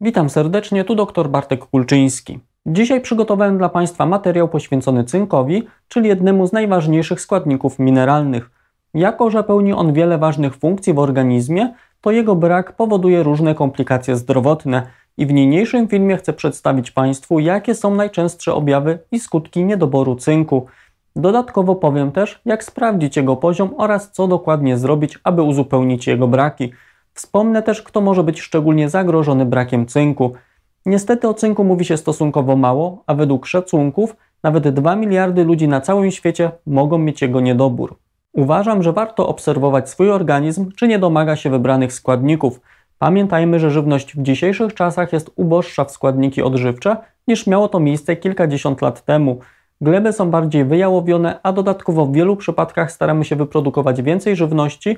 Witam serdecznie, tu dr Bartek Kulczyński. Dzisiaj przygotowałem dla Państwa materiał poświęcony cynkowi, czyli jednemu z najważniejszych składników mineralnych. Jako, że pełni on wiele ważnych funkcji w organizmie, to jego brak powoduje różne komplikacje zdrowotne i w niniejszym filmie chcę przedstawić Państwu, jakie są najczęstsze objawy i skutki niedoboru cynku. Dodatkowo powiem też, jak sprawdzić jego poziom oraz co dokładnie zrobić, aby uzupełnić jego braki – Wspomnę też, kto może być szczególnie zagrożony brakiem cynku. Niestety o cynku mówi się stosunkowo mało, a według szacunków nawet 2 miliardy ludzi na całym świecie mogą mieć jego niedobór. Uważam, że warto obserwować swój organizm, czy nie domaga się wybranych składników. Pamiętajmy, że żywność w dzisiejszych czasach jest uboższa w składniki odżywcze niż miało to miejsce kilkadziesiąt lat temu. Gleby są bardziej wyjałowione, a dodatkowo w wielu przypadkach staramy się wyprodukować więcej żywności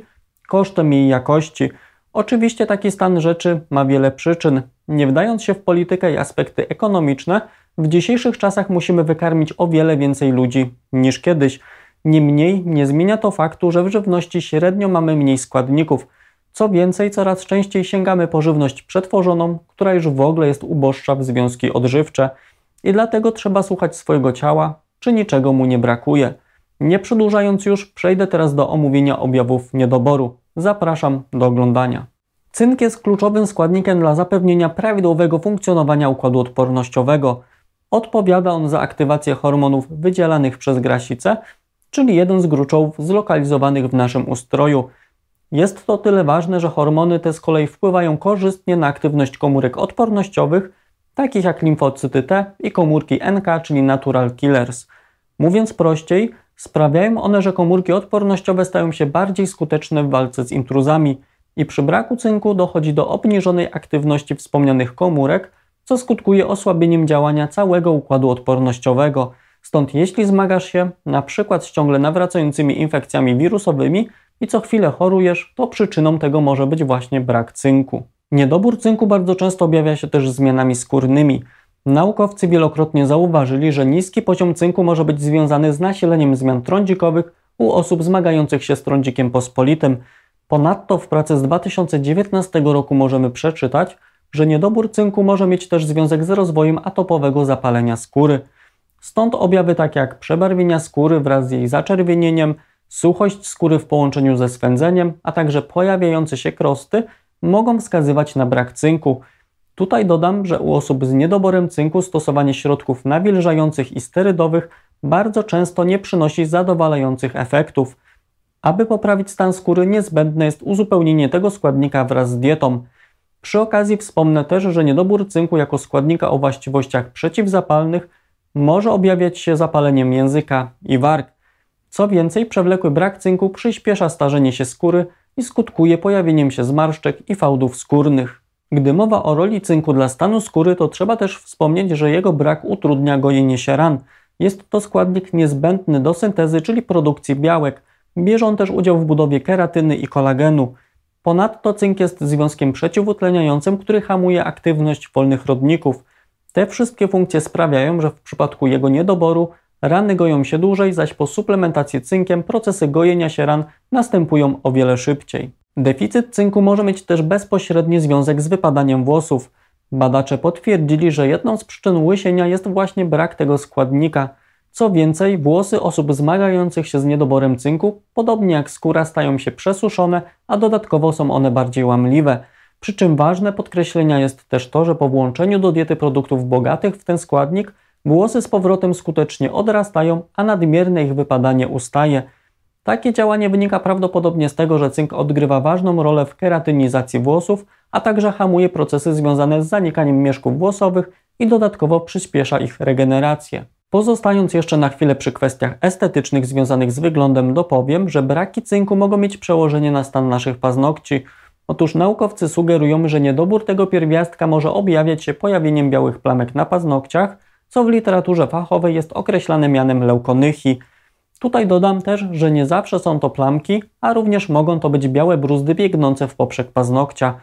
kosztem jej jakości. Oczywiście taki stan rzeczy ma wiele przyczyn. Nie wdając się w politykę i aspekty ekonomiczne, w dzisiejszych czasach musimy wykarmić o wiele więcej ludzi niż kiedyś. Niemniej nie zmienia to faktu, że w żywności średnio mamy mniej składników. Co więcej, coraz częściej sięgamy po żywność przetworzoną, która już w ogóle jest uboższa w związki odżywcze i dlatego trzeba słuchać swojego ciała, czy niczego mu nie brakuje. Nie przedłużając już, przejdę teraz do omówienia objawów niedoboru. Zapraszam do oglądania. Cynk jest kluczowym składnikiem dla zapewnienia prawidłowego funkcjonowania układu odpornościowego. Odpowiada on za aktywację hormonów wydzielanych przez grasicę, czyli jeden z gruczołów zlokalizowanych w naszym ustroju. Jest to tyle ważne, że hormony te z kolei wpływają korzystnie na aktywność komórek odpornościowych, takich jak limfocyty T i komórki NK, czyli natural killers. Mówiąc prościej, Sprawiają one, że komórki odpornościowe stają się bardziej skuteczne w walce z intruzami i przy braku cynku dochodzi do obniżonej aktywności wspomnianych komórek, co skutkuje osłabieniem działania całego układu odpornościowego. Stąd jeśli zmagasz się na przykład z ciągle nawracającymi infekcjami wirusowymi i co chwilę chorujesz, to przyczyną tego może być właśnie brak cynku. Niedobór cynku bardzo często objawia się też zmianami skórnymi – Naukowcy wielokrotnie zauważyli, że niski poziom cynku może być związany z nasileniem zmian trądzikowych u osób zmagających się z trądzikiem pospolitym. Ponadto w pracy z 2019 roku możemy przeczytać, że niedobór cynku może mieć też związek z rozwojem atopowego zapalenia skóry. Stąd objawy takie jak przebarwienia skóry wraz z jej zaczerwienieniem, suchość skóry w połączeniu ze swędzeniem, a także pojawiające się krosty mogą wskazywać na brak cynku. Tutaj dodam, że u osób z niedoborem cynku stosowanie środków nawilżających i sterydowych bardzo często nie przynosi zadowalających efektów. Aby poprawić stan skóry, niezbędne jest uzupełnienie tego składnika wraz z dietą. Przy okazji wspomnę też, że niedobór cynku jako składnika o właściwościach przeciwzapalnych może objawiać się zapaleniem języka i warg. Co więcej, przewlekły brak cynku przyspiesza starzenie się skóry i skutkuje pojawieniem się zmarszczek i fałdów skórnych. Gdy mowa o roli cynku dla stanu skóry, to trzeba też wspomnieć, że jego brak utrudnia gojenie się ran. Jest to składnik niezbędny do syntezy, czyli produkcji białek. Bierze on też udział w budowie keratyny i kolagenu. Ponadto cynk jest związkiem przeciwutleniającym, który hamuje aktywność wolnych rodników. Te wszystkie funkcje sprawiają, że w przypadku jego niedoboru rany goją się dłużej, zaś po suplementacji cynkiem procesy gojenia się ran następują o wiele szybciej. Deficyt cynku może mieć też bezpośredni związek z wypadaniem włosów. Badacze potwierdzili, że jedną z przyczyn łysienia jest właśnie brak tego składnika. Co więcej, włosy osób zmagających się z niedoborem cynku, podobnie jak skóra, stają się przesuszone, a dodatkowo są one bardziej łamliwe. Przy czym ważne podkreślenia jest też to, że po włączeniu do diety produktów bogatych w ten składnik, włosy z powrotem skutecznie odrastają, a nadmierne ich wypadanie ustaje – takie działanie wynika prawdopodobnie z tego, że cynk odgrywa ważną rolę w keratynizacji włosów, a także hamuje procesy związane z zanikaniem mieszków włosowych i dodatkowo przyspiesza ich regenerację. Pozostając jeszcze na chwilę przy kwestiach estetycznych związanych z wyglądem, dopowiem, że braki cynku mogą mieć przełożenie na stan naszych paznokci. Otóż naukowcy sugerują, że niedobór tego pierwiastka może objawiać się pojawieniem białych plamek na paznokciach, co w literaturze fachowej jest określane mianem leukonychii – Tutaj dodam też, że nie zawsze są to plamki, a również mogą to być białe bruzdy biegnące w poprzek paznokcia.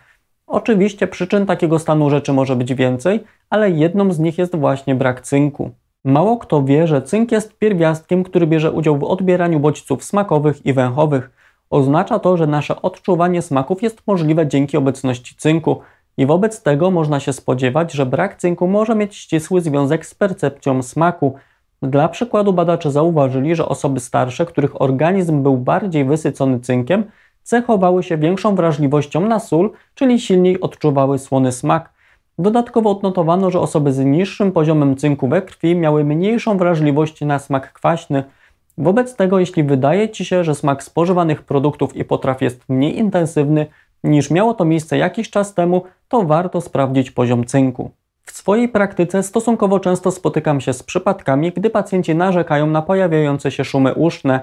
Oczywiście przyczyn takiego stanu rzeczy może być więcej, ale jedną z nich jest właśnie brak cynku. Mało kto wie, że cynk jest pierwiastkiem, który bierze udział w odbieraniu bodźców smakowych i węchowych. Oznacza to, że nasze odczuwanie smaków jest możliwe dzięki obecności cynku i wobec tego można się spodziewać, że brak cynku może mieć ścisły związek z percepcją smaku – dla przykładu badacze zauważyli, że osoby starsze, których organizm był bardziej wysycony cynkiem, cechowały się większą wrażliwością na sól, czyli silniej odczuwały słony smak. Dodatkowo odnotowano, że osoby z niższym poziomem cynku we krwi miały mniejszą wrażliwość na smak kwaśny. Wobec tego, jeśli wydaje Ci się, że smak spożywanych produktów i potraw jest mniej intensywny niż miało to miejsce jakiś czas temu, to warto sprawdzić poziom cynku. W swojej praktyce stosunkowo często spotykam się z przypadkami, gdy pacjenci narzekają na pojawiające się szumy uszne.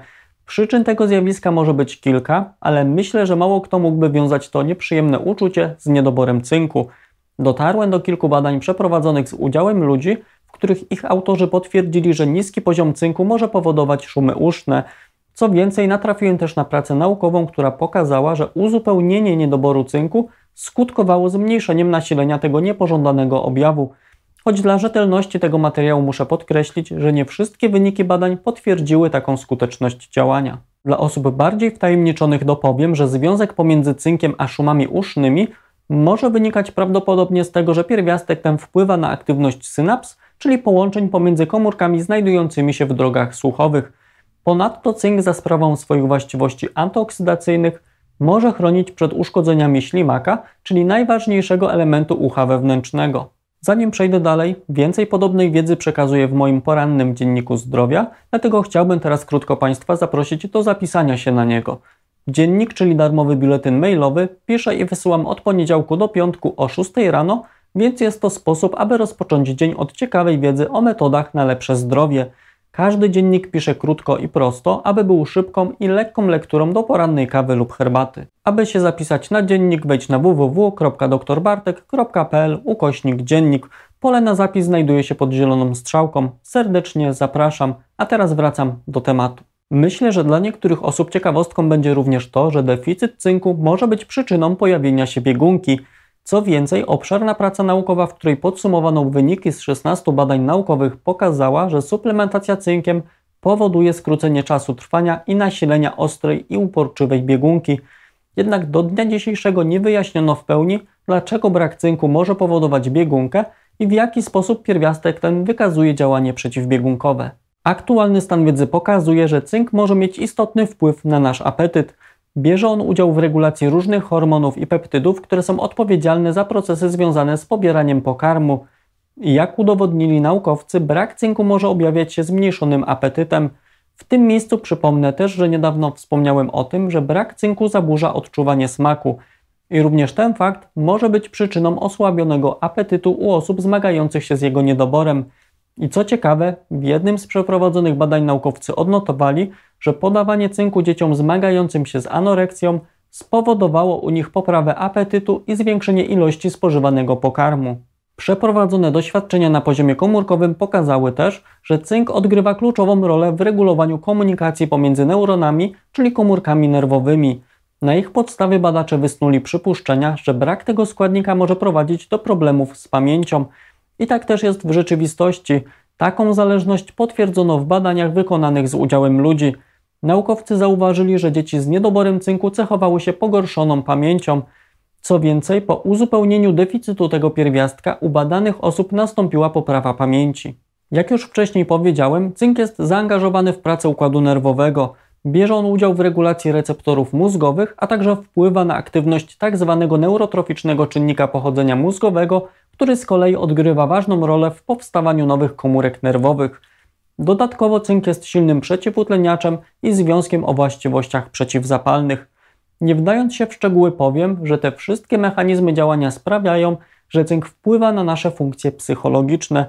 Przyczyn tego zjawiska może być kilka, ale myślę, że mało kto mógłby wiązać to nieprzyjemne uczucie z niedoborem cynku. Dotarłem do kilku badań przeprowadzonych z udziałem ludzi, w których ich autorzy potwierdzili, że niski poziom cynku może powodować szumy uszne. Co więcej, natrafiłem też na pracę naukową, która pokazała, że uzupełnienie niedoboru cynku skutkowało zmniejszeniem nasilenia tego niepożądanego objawu. Choć dla rzetelności tego materiału muszę podkreślić, że nie wszystkie wyniki badań potwierdziły taką skuteczność działania. Dla osób bardziej wtajemniczonych dopowiem, że związek pomiędzy cynkiem a szumami usznymi może wynikać prawdopodobnie z tego, że pierwiastek ten wpływa na aktywność synaps, czyli połączeń pomiędzy komórkami znajdującymi się w drogach słuchowych. Ponadto cynk za sprawą swoich właściwości antyoksydacyjnych może chronić przed uszkodzeniami ślimaka, czyli najważniejszego elementu ucha wewnętrznego. Zanim przejdę dalej, więcej podobnej wiedzy przekazuję w moim porannym dzienniku zdrowia, dlatego chciałbym teraz krótko Państwa zaprosić do zapisania się na niego. Dziennik, czyli darmowy biuletyn mailowy, piszę i wysyłam od poniedziałku do piątku o 6 rano, więc jest to sposób, aby rozpocząć dzień od ciekawej wiedzy o metodach na lepsze zdrowie – każdy dziennik pisze krótko i prosto, aby był szybką i lekką lekturą do porannej kawy lub herbaty. Aby się zapisać na dziennik, wejdź na www.doktorbartek.pl ukośnik dziennik. Pole na zapis znajduje się pod zieloną strzałką. Serdecznie zapraszam, a teraz wracam do tematu. Myślę, że dla niektórych osób ciekawostką będzie również to, że deficyt cynku może być przyczyną pojawienia się biegunki – co więcej, obszerna praca naukowa, w której podsumowano wyniki z 16 badań naukowych, pokazała, że suplementacja cynkiem powoduje skrócenie czasu trwania i nasilenia ostrej i uporczywej biegunki. Jednak do dnia dzisiejszego nie wyjaśniono w pełni, dlaczego brak cynku może powodować biegunkę i w jaki sposób pierwiastek ten wykazuje działanie przeciwbiegunkowe. Aktualny stan wiedzy pokazuje, że cynk może mieć istotny wpływ na nasz apetyt. Bierze on udział w regulacji różnych hormonów i peptydów, które są odpowiedzialne za procesy związane z pobieraniem pokarmu. Jak udowodnili naukowcy, brak cynku może objawiać się zmniejszonym apetytem. W tym miejscu przypomnę też, że niedawno wspomniałem o tym, że brak cynku zaburza odczuwanie smaku. I również ten fakt może być przyczyną osłabionego apetytu u osób zmagających się z jego niedoborem. I co ciekawe, w jednym z przeprowadzonych badań naukowcy odnotowali, że podawanie cynku dzieciom zmagającym się z anoreksją spowodowało u nich poprawę apetytu i zwiększenie ilości spożywanego pokarmu. Przeprowadzone doświadczenia na poziomie komórkowym pokazały też, że cynk odgrywa kluczową rolę w regulowaniu komunikacji pomiędzy neuronami, czyli komórkami nerwowymi. Na ich podstawie badacze wysnuli przypuszczenia, że brak tego składnika może prowadzić do problemów z pamięcią, i tak też jest w rzeczywistości. Taką zależność potwierdzono w badaniach wykonanych z udziałem ludzi. Naukowcy zauważyli, że dzieci z niedoborem cynku cechowały się pogorszoną pamięcią. Co więcej, po uzupełnieniu deficytu tego pierwiastka u badanych osób nastąpiła poprawa pamięci. Jak już wcześniej powiedziałem, cynk jest zaangażowany w pracę układu nerwowego – Bierze on udział w regulacji receptorów mózgowych, a także wpływa na aktywność tzw. Tak neurotroficznego czynnika pochodzenia mózgowego, który z kolei odgrywa ważną rolę w powstawaniu nowych komórek nerwowych. Dodatkowo cynk jest silnym przeciwutleniaczem i związkiem o właściwościach przeciwzapalnych. Nie wdając się w szczegóły powiem, że te wszystkie mechanizmy działania sprawiają, że cynk wpływa na nasze funkcje psychologiczne.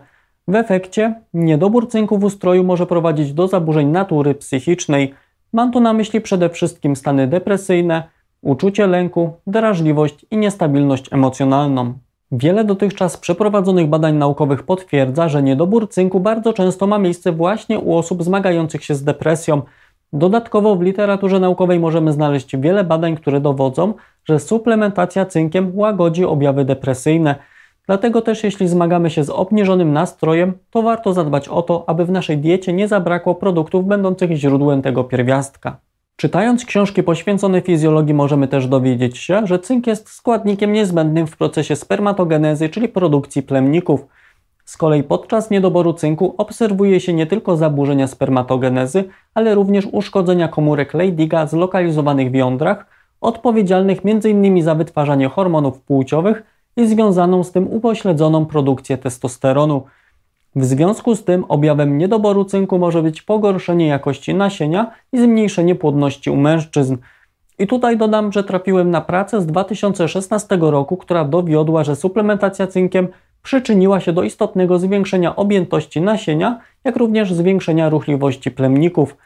W efekcie niedobór cynku w ustroju może prowadzić do zaburzeń natury psychicznej – Mam tu na myśli przede wszystkim stany depresyjne, uczucie lęku, drażliwość i niestabilność emocjonalną. Wiele dotychczas przeprowadzonych badań naukowych potwierdza, że niedobór cynku bardzo często ma miejsce właśnie u osób zmagających się z depresją. Dodatkowo w literaturze naukowej możemy znaleźć wiele badań, które dowodzą, że suplementacja cynkiem łagodzi objawy depresyjne – Dlatego też jeśli zmagamy się z obniżonym nastrojem, to warto zadbać o to, aby w naszej diecie nie zabrakło produktów będących źródłem tego pierwiastka. Czytając książki poświęcone fizjologii możemy też dowiedzieć się, że cynk jest składnikiem niezbędnym w procesie spermatogenezy, czyli produkcji plemników. Z kolei podczas niedoboru cynku obserwuje się nie tylko zaburzenia spermatogenezy, ale również uszkodzenia komórek Leydiga zlokalizowanych w jądrach, odpowiedzialnych m.in. za wytwarzanie hormonów płciowych, i związaną z tym upośledzoną produkcję testosteronu. W związku z tym objawem niedoboru cynku może być pogorszenie jakości nasienia i zmniejszenie płodności u mężczyzn. I tutaj dodam, że trafiłem na pracę z 2016 roku, która dowiodła, że suplementacja cynkiem przyczyniła się do istotnego zwiększenia objętości nasienia, jak również zwiększenia ruchliwości plemników.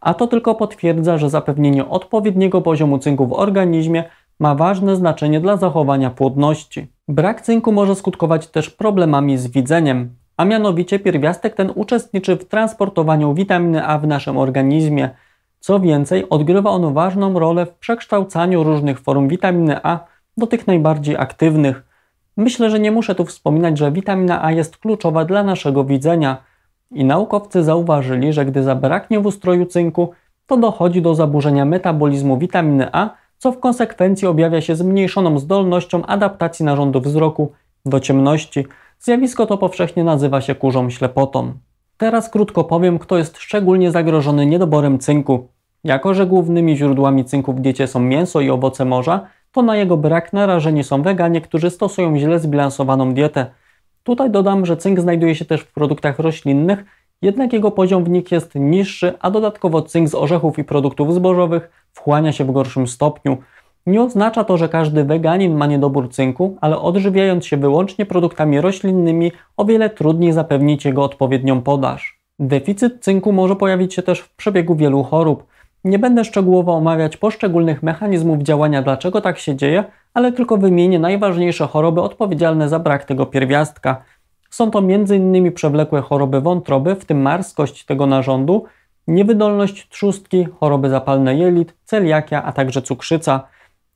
A to tylko potwierdza, że zapewnienie odpowiedniego poziomu cynku w organizmie ma ważne znaczenie dla zachowania płodności. Brak cynku może skutkować też problemami z widzeniem, a mianowicie pierwiastek ten uczestniczy w transportowaniu witaminy A w naszym organizmie. Co więcej, odgrywa on ważną rolę w przekształcaniu różnych form witaminy A do tych najbardziej aktywnych. Myślę, że nie muszę tu wspominać, że witamina A jest kluczowa dla naszego widzenia i naukowcy zauważyli, że gdy zabraknie w ustroju cynku, to dochodzi do zaburzenia metabolizmu witaminy A co w konsekwencji objawia się zmniejszoną zdolnością adaptacji narządu wzroku do ciemności. Zjawisko to powszechnie nazywa się kurzą ślepotą. Teraz krótko powiem, kto jest szczególnie zagrożony niedoborem cynku. Jako, że głównymi źródłami cynku w diecie są mięso i owoce morza, to na jego brak narażeni są weganie, którzy stosują źle zbilansowaną dietę. Tutaj dodam, że cynk znajduje się też w produktach roślinnych, jednak jego poziom w nich jest niższy, a dodatkowo cynk z orzechów i produktów zbożowych wchłania się w gorszym stopniu. Nie oznacza to, że każdy weganin ma niedobór cynku, ale odżywiając się wyłącznie produktami roślinnymi, o wiele trudniej zapewnić jego odpowiednią podaż. Deficyt cynku może pojawić się też w przebiegu wielu chorób. Nie będę szczegółowo omawiać poszczególnych mechanizmów działania, dlaczego tak się dzieje, ale tylko wymienię najważniejsze choroby odpowiedzialne za brak tego pierwiastka. Są to m.in. przewlekłe choroby wątroby, w tym marskość tego narządu, niewydolność trzustki, choroby zapalne jelit, celiakia, a także cukrzyca.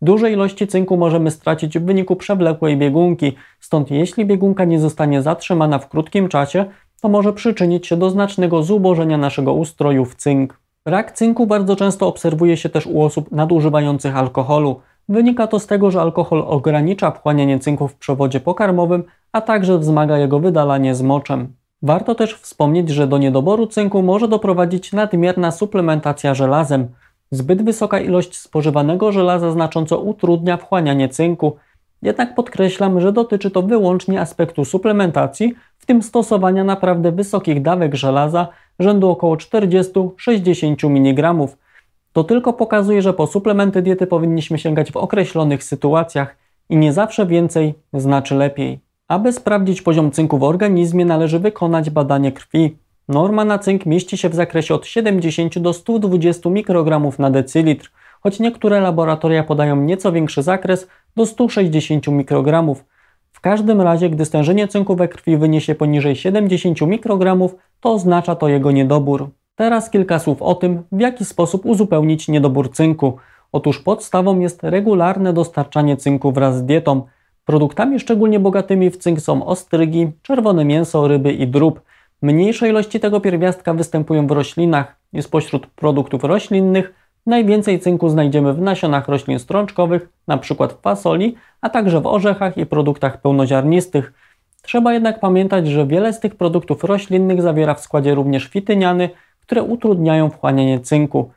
Duże ilości cynku możemy stracić w wyniku przewlekłej biegunki, stąd jeśli biegunka nie zostanie zatrzymana w krótkim czasie, to może przyczynić się do znacznego zubożenia naszego ustroju w cynk. Rak cynku bardzo często obserwuje się też u osób nadużywających alkoholu. Wynika to z tego, że alkohol ogranicza wchłanianie cynku w przewodzie pokarmowym, a także wzmaga jego wydalanie z moczem. Warto też wspomnieć, że do niedoboru cynku może doprowadzić nadmierna suplementacja żelazem. Zbyt wysoka ilość spożywanego żelaza znacząco utrudnia wchłanianie cynku, jednak podkreślam, że dotyczy to wyłącznie aspektu suplementacji, w tym stosowania naprawdę wysokich dawek żelaza rzędu około 40-60 mg. To tylko pokazuje, że po suplementy diety powinniśmy sięgać w określonych sytuacjach i nie zawsze więcej znaczy lepiej. Aby sprawdzić poziom cynku w organizmie należy wykonać badanie krwi. Norma na cynk mieści się w zakresie od 70 do 120 mikrogramów na decylitr, choć niektóre laboratoria podają nieco większy zakres do 160 mikrogramów. W każdym razie, gdy stężenie cynku we krwi wyniesie poniżej 70 mikrogramów, to oznacza to jego niedobór. Teraz kilka słów o tym, w jaki sposób uzupełnić niedobór cynku. Otóż podstawą jest regularne dostarczanie cynku wraz z dietą – Produktami szczególnie bogatymi w cynk są ostrygi, czerwone mięso, ryby i drób. Mniejsze ilości tego pierwiastka występują w roślinach i spośród produktów roślinnych najwięcej cynku znajdziemy w nasionach roślin strączkowych, np. w fasoli, a także w orzechach i produktach pełnoziarnistych. Trzeba jednak pamiętać, że wiele z tych produktów roślinnych zawiera w składzie również fityniany, które utrudniają wchłanianie cynku.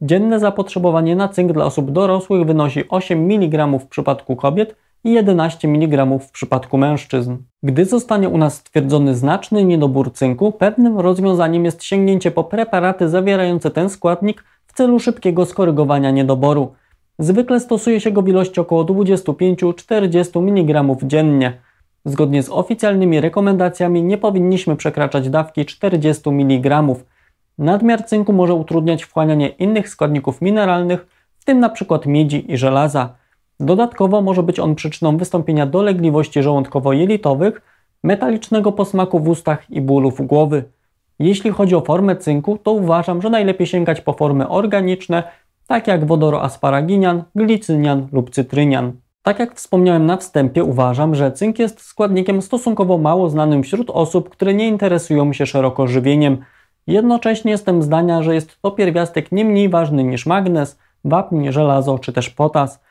Dzienne zapotrzebowanie na cynk dla osób dorosłych wynosi 8 mg w przypadku kobiet, i 11 mg w przypadku mężczyzn. Gdy zostanie u nas stwierdzony znaczny niedobór cynku, pewnym rozwiązaniem jest sięgnięcie po preparaty zawierające ten składnik w celu szybkiego skorygowania niedoboru. Zwykle stosuje się go w ilości około 25-40 mg dziennie. Zgodnie z oficjalnymi rekomendacjami nie powinniśmy przekraczać dawki 40 mg. Nadmiar cynku może utrudniać wchłanianie innych składników mineralnych, w tym np. miedzi i żelaza. Dodatkowo może być on przyczyną wystąpienia dolegliwości żołądkowo-jelitowych, metalicznego posmaku w ustach i bólów głowy. Jeśli chodzi o formę cynku, to uważam, że najlepiej sięgać po formy organiczne, tak jak wodoroasparaginian, glicynian lub cytrynian. Tak jak wspomniałem na wstępie, uważam, że cynk jest składnikiem stosunkowo mało znanym wśród osób, które nie interesują się szeroko żywieniem. Jednocześnie jestem zdania, że jest to pierwiastek nie mniej ważny niż magnez, wapń, żelazo czy też potas.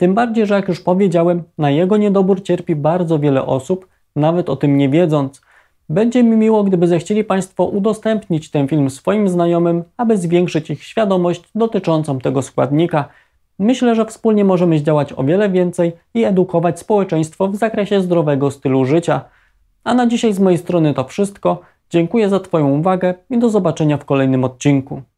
Tym bardziej, że jak już powiedziałem, na jego niedobór cierpi bardzo wiele osób, nawet o tym nie wiedząc. Będzie mi miło, gdyby zechcieli Państwo udostępnić ten film swoim znajomym, aby zwiększyć ich świadomość dotyczącą tego składnika. Myślę, że wspólnie możemy zdziałać o wiele więcej i edukować społeczeństwo w zakresie zdrowego stylu życia. A na dzisiaj z mojej strony to wszystko. Dziękuję za Twoją uwagę i do zobaczenia w kolejnym odcinku.